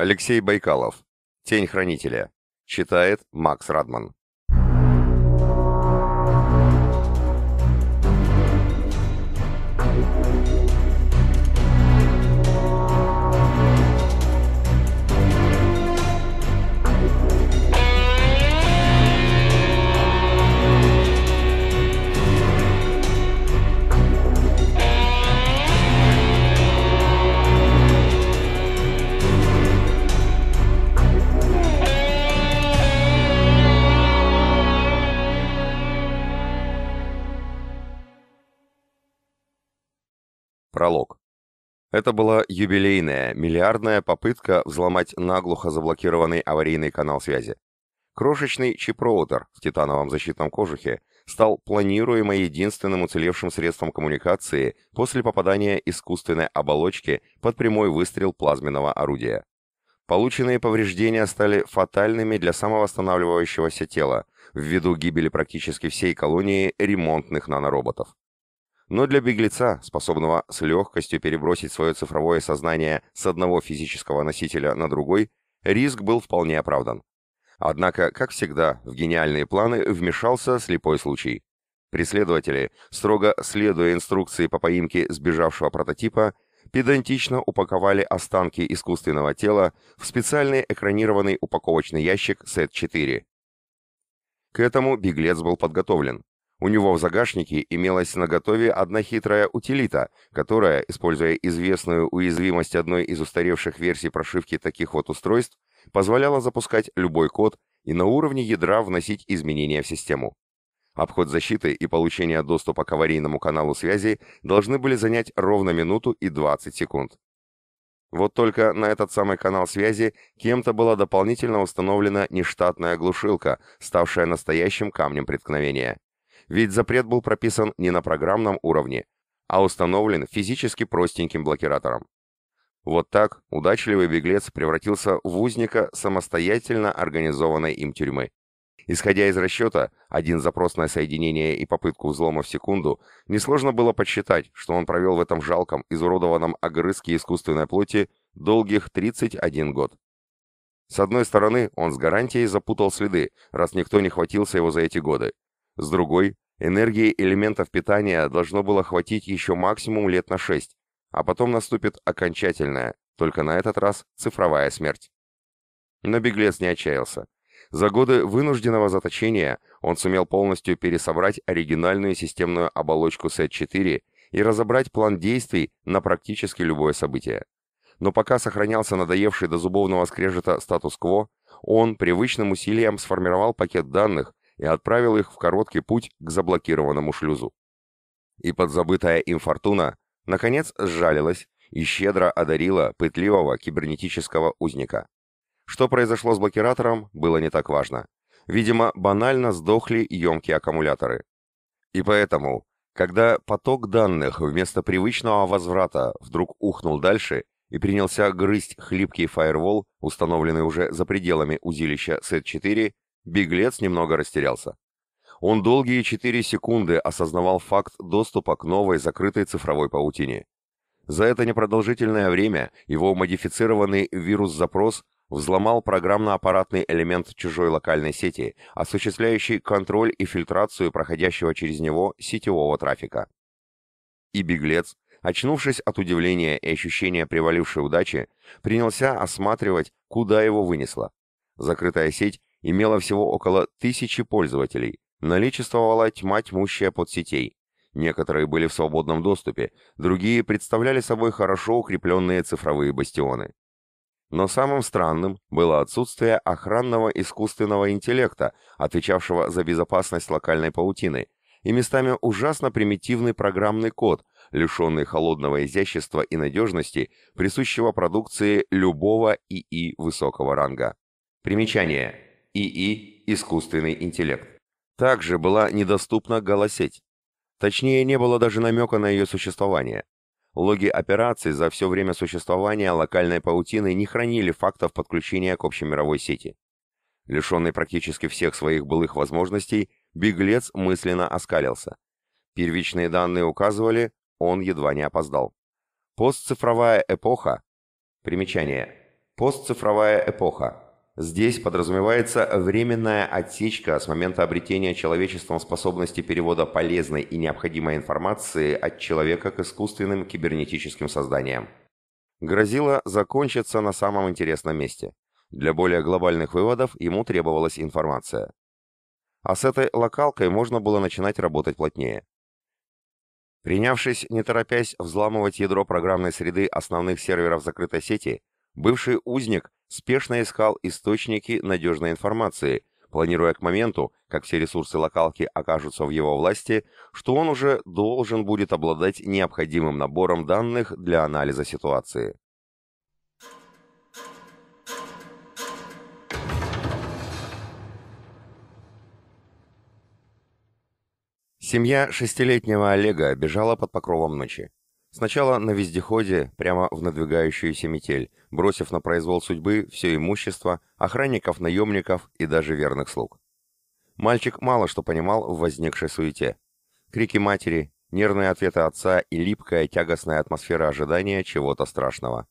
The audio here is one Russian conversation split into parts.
Алексей Байкалов. Тень хранителя. Читает Макс Радман. Пролог. Это была юбилейная, миллиардная попытка взломать наглухо заблокированный аварийный канал связи. Крошечный чипроутер роутер в титановом защитном кожухе стал планируемо единственным уцелевшим средством коммуникации после попадания искусственной оболочки под прямой выстрел плазменного орудия. Полученные повреждения стали фатальными для самовосстанавливающегося тела, ввиду гибели практически всей колонии ремонтных нанороботов но для беглеца, способного с легкостью перебросить свое цифровое сознание с одного физического носителя на другой, риск был вполне оправдан. Однако, как всегда, в гениальные планы вмешался слепой случай. Преследователи, строго следуя инструкции по поимке сбежавшего прототипа, педантично упаковали останки искусственного тела в специальный экранированный упаковочный ящик СЭТ-4. К этому беглец был подготовлен. У него в загашнике имелась наготове одна хитрая утилита, которая, используя известную уязвимость одной из устаревших версий прошивки таких вот устройств, позволяла запускать любой код и на уровне ядра вносить изменения в систему. Обход защиты и получение доступа к аварийному каналу связи должны были занять ровно минуту и 20 секунд. Вот только на этот самый канал связи кем-то была дополнительно установлена нештатная глушилка, ставшая настоящим камнем преткновения. Ведь запрет был прописан не на программном уровне, а установлен физически простеньким блокиратором. Вот так удачливый беглец превратился в узника самостоятельно организованной им тюрьмы. Исходя из расчета, один запрос на соединение и попытку взлома в секунду, несложно было подсчитать, что он провел в этом жалком, изуродованном огрызке искусственной плоти долгих 31 год. С одной стороны, он с гарантией запутал следы, раз никто не хватился его за эти годы. С другой, энергии элементов питания должно было хватить еще максимум лет на 6, а потом наступит окончательная, только на этот раз цифровая смерть. Но беглец не отчаялся. За годы вынужденного заточения он сумел полностью пересобрать оригинальную системную оболочку SET-4 и разобрать план действий на практически любое событие. Но пока сохранялся надоевший до зубовного скрежета статус-кво, он привычным усилием сформировал пакет данных, и отправил их в короткий путь к заблокированному шлюзу. И подзабытая им фортуна, наконец, сжалилась и щедро одарила пытливого кибернетического узника. Что произошло с блокиратором, было не так важно. Видимо, банально сдохли емкие аккумуляторы. И поэтому, когда поток данных вместо привычного возврата вдруг ухнул дальше и принялся грызть хлипкий фаервол, установленный уже за пределами узилища SET-4, Беглец немного растерялся. Он долгие 4 секунды осознавал факт доступа к новой закрытой цифровой паутине. За это непродолжительное время его модифицированный вирус-запрос взломал программно-аппаратный элемент чужой локальной сети, осуществляющий контроль и фильтрацию проходящего через него сетевого трафика. И беглец, очнувшись от удивления и ощущения привалившей удачи, принялся осматривать, куда его вынесло. Закрытая сеть имела всего около тысячи пользователей, наличествовала тьма тьмущая подсетей. Некоторые были в свободном доступе, другие представляли собой хорошо укрепленные цифровые бастионы. Но самым странным было отсутствие охранного искусственного интеллекта, отвечавшего за безопасность локальной паутины, и местами ужасно примитивный программный код, лишенный холодного изящества и надежности, присущего продукции любого ИИ высокого ранга. Примечание. ИИ, искусственный интеллект. Также была недоступна голосеть. Точнее, не было даже намека на ее существование. Логи операций за все время существования локальной паутины не хранили фактов подключения к общемировой сети. Лишенный практически всех своих былых возможностей, беглец мысленно оскалился. Первичные данные указывали, он едва не опоздал. Постцифровая эпоха. Примечание. Постцифровая эпоха. Здесь подразумевается временная отсечка с момента обретения человечеством способности перевода полезной и необходимой информации от человека к искусственным кибернетическим созданиям. Грозило закончиться на самом интересном месте. Для более глобальных выводов ему требовалась информация. А с этой локалкой можно было начинать работать плотнее. Принявшись, не торопясь, взламывать ядро программной среды основных серверов закрытой сети, Бывший узник спешно искал источники надежной информации, планируя к моменту, как все ресурсы локалки окажутся в его власти, что он уже должен будет обладать необходимым набором данных для анализа ситуации. Семья шестилетнего Олега бежала под покровом ночи. Сначала на вездеходе, прямо в надвигающуюся метель, бросив на произвол судьбы все имущество, охранников, наемников и даже верных слуг. Мальчик мало что понимал в возникшей суете. Крики матери, нервные ответы отца и липкая тягостная атмосфера ожидания чего-то страшного.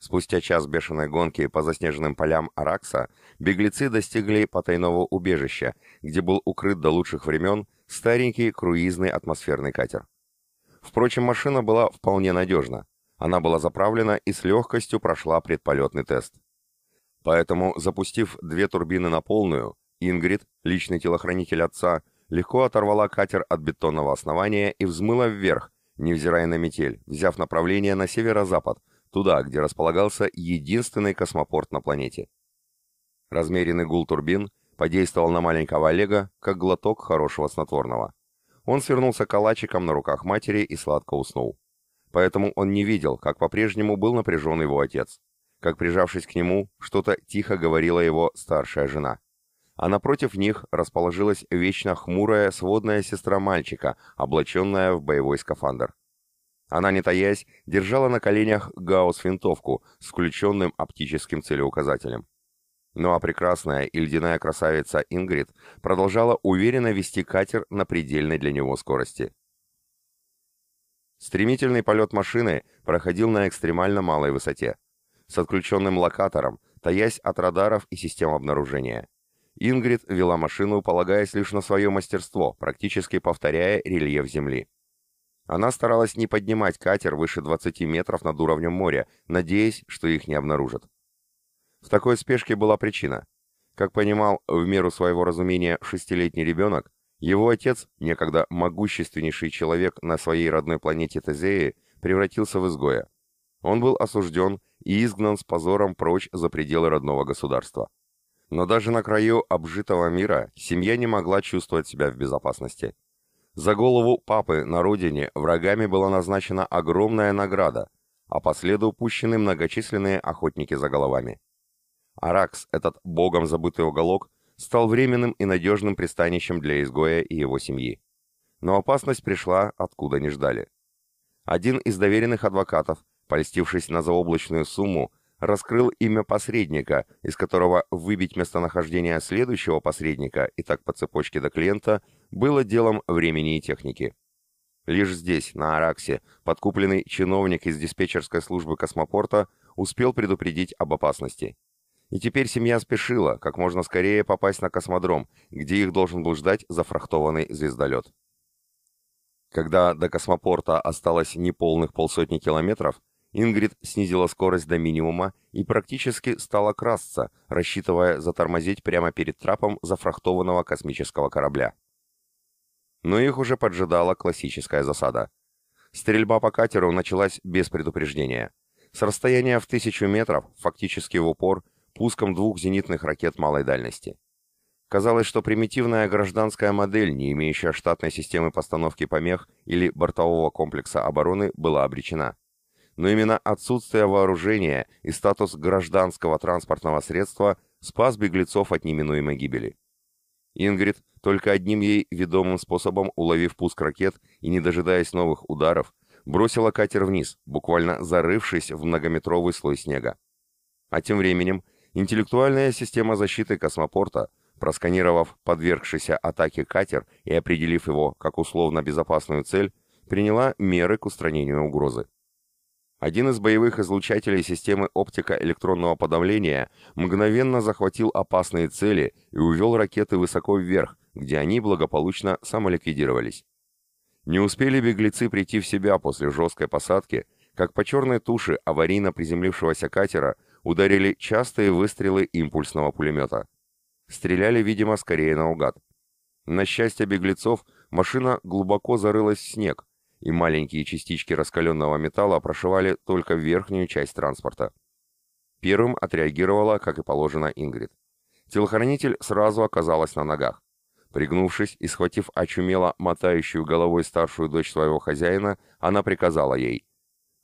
Спустя час бешеной гонки по заснеженным полям Аракса беглецы достигли потайного убежища, где был укрыт до лучших времен старенький круизный атмосферный катер. Впрочем, машина была вполне надежна. Она была заправлена и с легкостью прошла предполетный тест. Поэтому, запустив две турбины на полную, Ингрид, личный телохранитель отца, легко оторвала катер от бетонного основания и взмыла вверх, невзирая на метель, взяв направление на северо-запад, туда, где располагался единственный космопорт на планете. Размеренный гул турбин подействовал на маленького Олега, как глоток хорошего снотворного он свернулся калачиком на руках матери и сладко уснул. Поэтому он не видел, как по-прежнему был напряжен его отец. Как, прижавшись к нему, что-то тихо говорила его старшая жена. А напротив них расположилась вечно хмурая сводная сестра мальчика, облаченная в боевой скафандр. Она, не таясь, держала на коленях гаусс-винтовку с включенным оптическим целеуказателем. Ну а прекрасная и ледяная красавица Ингрид продолжала уверенно вести катер на предельной для него скорости. Стремительный полет машины проходил на экстремально малой высоте, с отключенным локатором, таясь от радаров и систем обнаружения. Ингрид вела машину, полагаясь лишь на свое мастерство, практически повторяя рельеф Земли. Она старалась не поднимать катер выше 20 метров над уровнем моря, надеясь, что их не обнаружат. В такой спешке была причина. Как понимал в меру своего разумения шестилетний ребенок, его отец, некогда могущественнейший человек на своей родной планете Тезеи, превратился в изгоя. Он был осужден и изгнан с позором прочь за пределы родного государства. Но даже на краю обжитого мира семья не могла чувствовать себя в безопасности. За голову папы на родине врагами была назначена огромная награда, а по следу пущены многочисленные охотники за головами. Аракс, этот богом забытый уголок, стал временным и надежным пристанищем для изгоя и его семьи. Но опасность пришла, откуда не ждали. Один из доверенных адвокатов, польстившись на заоблачную сумму, раскрыл имя посредника, из которого выбить местонахождение следующего посредника и так по цепочке до клиента было делом времени и техники. Лишь здесь, на Араксе, подкупленный чиновник из диспетчерской службы космопорта успел предупредить об опасности – и теперь семья спешила, как можно скорее попасть на космодром, где их должен был ждать зафрахтованный звездолет. Когда до космопорта осталось неполных полсотни километров, Ингрид снизила скорость до минимума и практически стала красться, рассчитывая затормозить прямо перед трапом зафрахтованного космического корабля. Но их уже поджидала классическая засада. Стрельба по катеру началась без предупреждения. С расстояния в тысячу метров, фактически в упор, пуском двух зенитных ракет малой дальности. Казалось, что примитивная гражданская модель, не имеющая штатной системы постановки помех или бортового комплекса обороны, была обречена. Но именно отсутствие вооружения и статус гражданского транспортного средства спас беглецов от неминуемой гибели. Ингрид, только одним ей ведомым способом уловив пуск ракет и не дожидаясь новых ударов, бросила катер вниз, буквально зарывшись в многометровый слой снега. А тем временем интеллектуальная система защиты космопорта, просканировав подвергшийся атаке катер и определив его как условно безопасную цель, приняла меры к устранению угрозы. Один из боевых излучателей системы оптико-электронного подавления мгновенно захватил опасные цели и увел ракеты высоко вверх, где они благополучно самоликвидировались. Не успели беглецы прийти в себя после жесткой посадки, как по черной туше аварийно приземлившегося катера ударили частые выстрелы импульсного пулемета. Стреляли, видимо, скорее наугад. На счастье беглецов, машина глубоко зарылась в снег, и маленькие частички раскаленного металла прошивали только верхнюю часть транспорта. Первым отреагировала, как и положено, Ингрид. Телохранитель сразу оказалась на ногах. Пригнувшись и схватив очумело мотающую головой старшую дочь своего хозяина, она приказала ей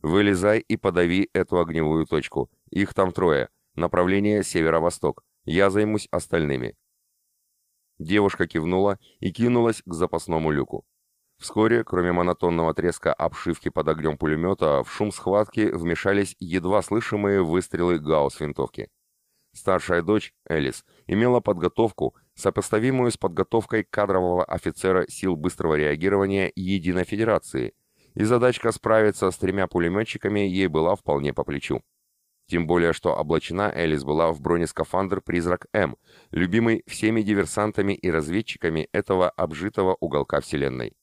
«Вылезай и подави эту огневую точку. Их там трое. Направление северо-восток. Я займусь остальными. Девушка кивнула и кинулась к запасному люку. Вскоре, кроме монотонного треска обшивки под огнем пулемета, в шум схватки вмешались едва слышимые выстрелы гаусс-винтовки. Старшая дочь, Элис, имела подготовку, сопоставимую с подготовкой кадрового офицера сил быстрого реагирования Единой Федерации, и задачка справиться с тремя пулеметчиками ей была вполне по плечу. Тем более, что облачена Элис была в бронескафандр «Призрак М», любимый всеми диверсантами и разведчиками этого обжитого уголка Вселенной.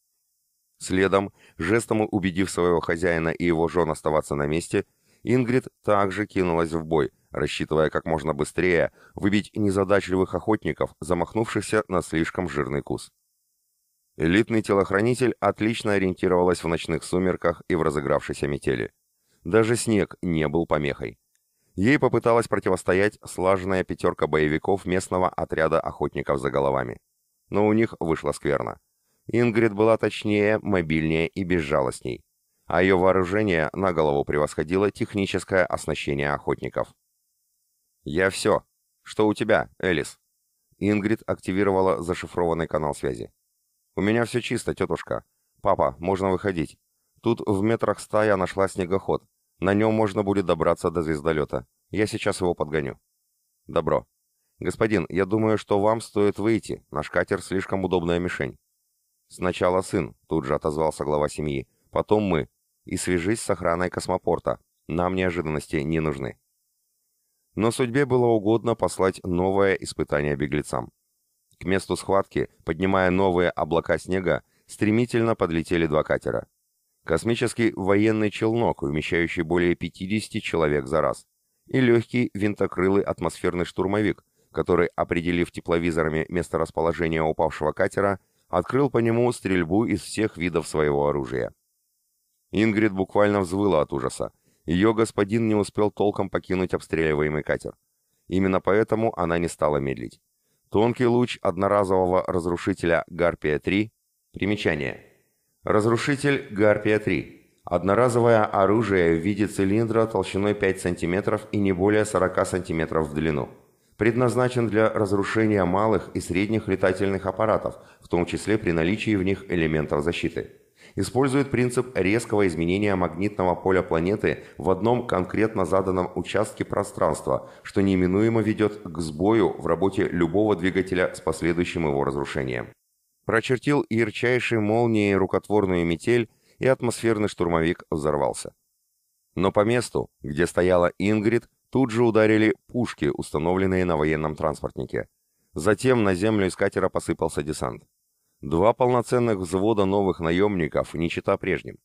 Следом, жестом убедив своего хозяина и его жен оставаться на месте, Ингрид также кинулась в бой, рассчитывая как можно быстрее выбить незадачливых охотников, замахнувшихся на слишком жирный кус. Элитный телохранитель отлично ориентировалась в ночных сумерках и в разыгравшейся метели. Даже снег не был помехой. Ей попыталась противостоять слаженная пятерка боевиков местного отряда охотников за головами. Но у них вышло скверно. Ингрид была точнее, мобильнее и безжалостней. А ее вооружение на голову превосходило техническое оснащение охотников. «Я все. Что у тебя, Элис?» Ингрид активировала зашифрованный канал связи. «У меня все чисто, тетушка. Папа, можно выходить. Тут в метрах ста я нашла снегоход. На нем можно будет добраться до звездолета. Я сейчас его подгоню. Добро. Господин, я думаю, что вам стоит выйти. Наш катер слишком удобная мишень. Сначала сын, тут же отозвался глава семьи. Потом мы. И свяжись с охраной космопорта. Нам неожиданности не нужны. Но судьбе было угодно послать новое испытание беглецам. К месту схватки, поднимая новые облака снега, стремительно подлетели два катера космический военный челнок, вмещающий более 50 человек за раз, и легкий винтокрылый атмосферный штурмовик, который, определив тепловизорами место расположения упавшего катера, открыл по нему стрельбу из всех видов своего оружия. Ингрид буквально взвыла от ужаса. Ее господин не успел толком покинуть обстреливаемый катер. Именно поэтому она не стала медлить. Тонкий луч одноразового разрушителя «Гарпия-3» Примечание. Разрушитель «Гарпия-3». Одноразовое оружие в виде цилиндра толщиной 5 см и не более 40 см в длину. Предназначен для разрушения малых и средних летательных аппаратов, в том числе при наличии в них элементов защиты. Использует принцип резкого изменения магнитного поля планеты в одном конкретно заданном участке пространства, что неминуемо ведет к сбою в работе любого двигателя с последующим его разрушением прочертил ярчайшей молнией рукотворную метель, и атмосферный штурмовик взорвался. Но по месту, где стояла Ингрид, тут же ударили пушки, установленные на военном транспортнике. Затем на землю из катера посыпался десант. Два полноценных взвода новых наемников, не чита прежним.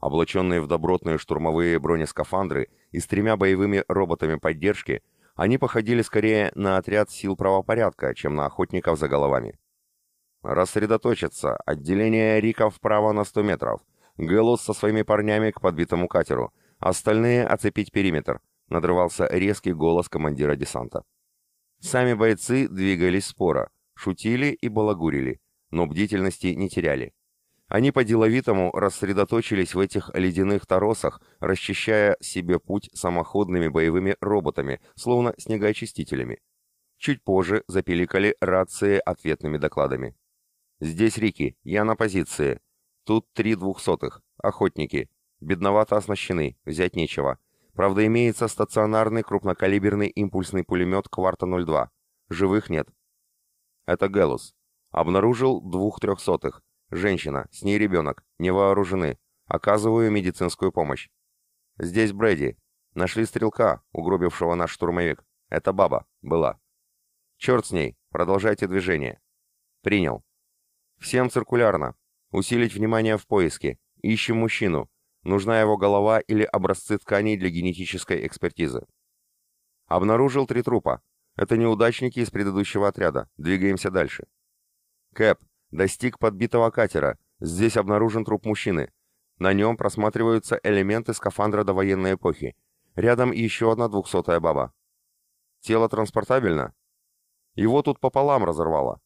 Облаченные в добротные штурмовые бронескафандры и с тремя боевыми роботами поддержки, они походили скорее на отряд сил правопорядка, чем на охотников за головами. «Рассредоточиться! Отделение Рика вправо на 100 метров! Гэллус со своими парнями к подбитому катеру! Остальные оцепить периметр!» — надрывался резкий голос командира десанта. Сами бойцы двигались споро, шутили и балагурили, но бдительности не теряли. Они по-деловитому рассредоточились в этих ледяных торосах, расчищая себе путь самоходными боевыми роботами, словно снегоочистителями. Чуть позже запеликали рации ответными докладами. «Здесь Рики, я на позиции. Тут три двухсотых. Охотники. Бедновато оснащены, взять нечего. Правда, имеется стационарный крупнокалиберный импульсный пулемет «Кварта-02». Живых нет». «Это Гелус, Обнаружил двух трехсотых. Женщина, с ней ребенок, не вооружены. Оказываю медицинскую помощь». «Здесь Брэди. Нашли стрелка, угробившего наш штурмовик. Это баба. Была». «Черт с ней. Продолжайте движение». «Принял». «Всем циркулярно. Усилить внимание в поиске. Ищем мужчину. Нужна его голова или образцы тканей для генетической экспертизы». Обнаружил три трупа. Это неудачники из предыдущего отряда. Двигаемся дальше. Кэп. Достиг подбитого катера. Здесь обнаружен труп мужчины. На нем просматриваются элементы скафандра до военной эпохи. Рядом еще одна двухсотая баба. Тело транспортабельно? Его тут пополам разорвало.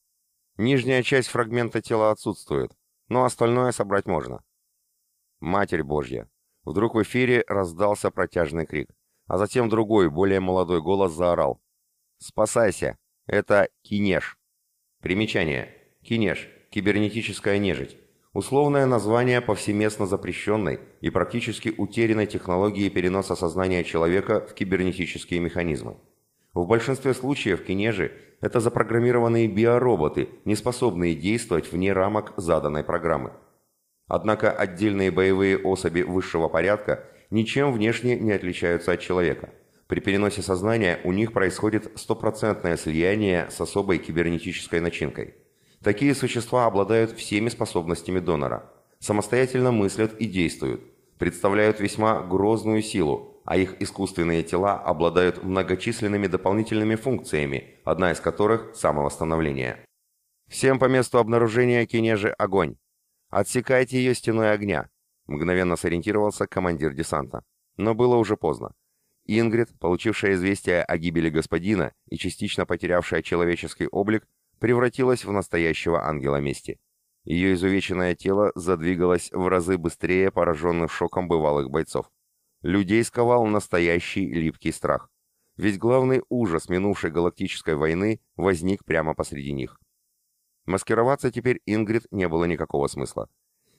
Нижняя часть фрагмента тела отсутствует, но остальное собрать можно. Матерь Божья! Вдруг в эфире раздался протяжный крик, а затем другой, более молодой голос заорал. «Спасайся! Это Кинеш!» Примечание. Кинеш. Кибернетическая нежить. Условное название повсеместно запрещенной и практически утерянной технологии переноса сознания человека в кибернетические механизмы. В большинстве случаев кинежи – это запрограммированные биороботы, не способные действовать вне рамок заданной программы. Однако отдельные боевые особи высшего порядка ничем внешне не отличаются от человека. При переносе сознания у них происходит стопроцентное слияние с особой кибернетической начинкой. Такие существа обладают всеми способностями донора, самостоятельно мыслят и действуют, представляют весьма грозную силу, а их искусственные тела обладают многочисленными дополнительными функциями, одна из которых – самовосстановление. «Всем по месту обнаружения кинежи огонь! Отсекайте ее стеной огня!» – мгновенно сориентировался командир десанта. Но было уже поздно. Ингрид, получившая известие о гибели господина и частично потерявшая человеческий облик, превратилась в настоящего ангела мести. Ее изувеченное тело задвигалось в разы быстрее пораженных шоком бывалых бойцов. Людей сковал настоящий липкий страх. Ведь главный ужас минувшей галактической войны возник прямо посреди них. Маскироваться теперь Ингрид не было никакого смысла.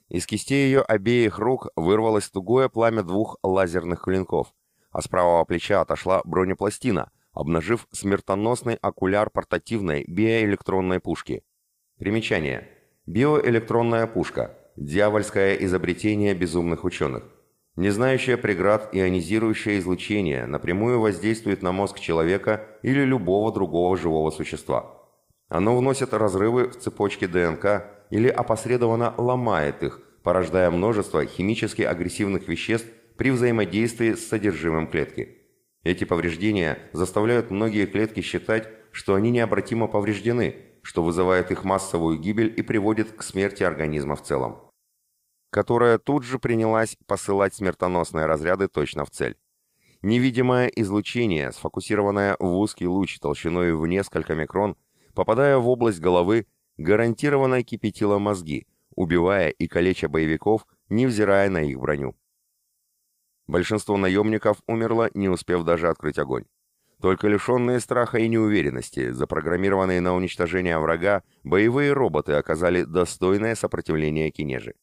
Из кистей ее обеих рук вырвалось тугое пламя двух лазерных клинков, а с правого плеча отошла бронепластина, обнажив смертоносный окуляр портативной биоэлектронной пушки. Примечание. Биоэлектронная пушка – дьявольское изобретение безумных ученых. Не знающая преград ионизирующее излучение напрямую воздействует на мозг человека или любого другого живого существа. Оно вносит разрывы в цепочки ДНК или опосредованно ломает их, порождая множество химически агрессивных веществ при взаимодействии с содержимым клетки. Эти повреждения заставляют многие клетки считать, что они необратимо повреждены, что вызывает их массовую гибель и приводит к смерти организма в целом которая тут же принялась посылать смертоносные разряды точно в цель. Невидимое излучение, сфокусированное в узкий луч толщиной в несколько микрон, попадая в область головы, гарантированно кипятило мозги, убивая и калеча боевиков, невзирая на их броню. Большинство наемников умерло, не успев даже открыть огонь. Только лишенные страха и неуверенности, запрограммированные на уничтожение врага, боевые роботы оказали достойное сопротивление кинежи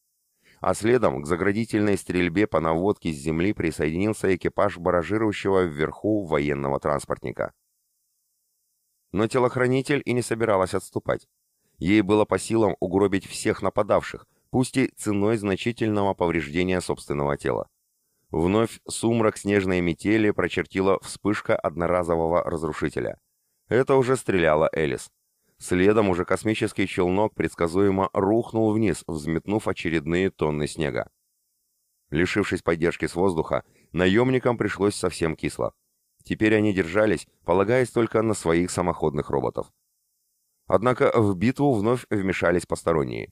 а следом к заградительной стрельбе по наводке с земли присоединился экипаж баражирующего вверху военного транспортника. Но телохранитель и не собиралась отступать. Ей было по силам угробить всех нападавших, пусть и ценой значительного повреждения собственного тела. Вновь сумрак снежной метели прочертила вспышка одноразового разрушителя. Это уже стреляла Элис. Следом уже космический челнок предсказуемо рухнул вниз, взметнув очередные тонны снега. Лишившись поддержки с воздуха, наемникам пришлось совсем кисло. Теперь они держались, полагаясь только на своих самоходных роботов. Однако в битву вновь вмешались посторонние.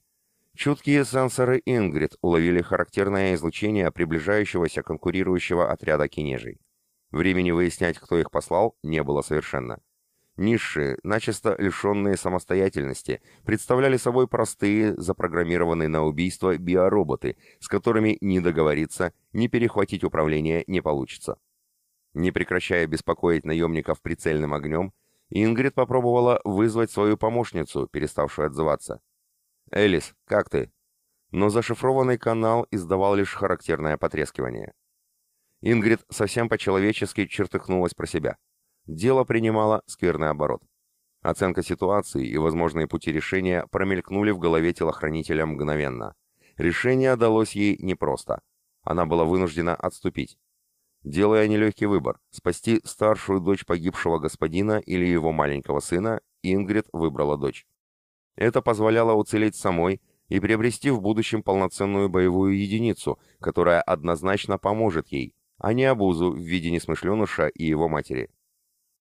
Чуткие сенсоры Ингрид уловили характерное излучение приближающегося конкурирующего отряда кинежей. Времени выяснять, кто их послал, не было совершенно. Низшие, начисто лишенные самостоятельности, представляли собой простые, запрограммированные на убийство биороботы, с которыми ни договориться, ни перехватить управление не получится. Не прекращая беспокоить наемников прицельным огнем, Ингрид попробовала вызвать свою помощницу, переставшую отзываться. «Элис, как ты?» Но зашифрованный канал издавал лишь характерное потрескивание. Ингрид совсем по-человечески чертыхнулась про себя – дело принимало скверный оборот. Оценка ситуации и возможные пути решения промелькнули в голове телохранителя мгновенно. Решение далось ей непросто. Она была вынуждена отступить. Делая нелегкий выбор, спасти старшую дочь погибшего господина или его маленького сына, Ингрид выбрала дочь. Это позволяло уцелеть самой и приобрести в будущем полноценную боевую единицу, которая однозначно поможет ей, а не обузу в виде несмышленыша и его матери.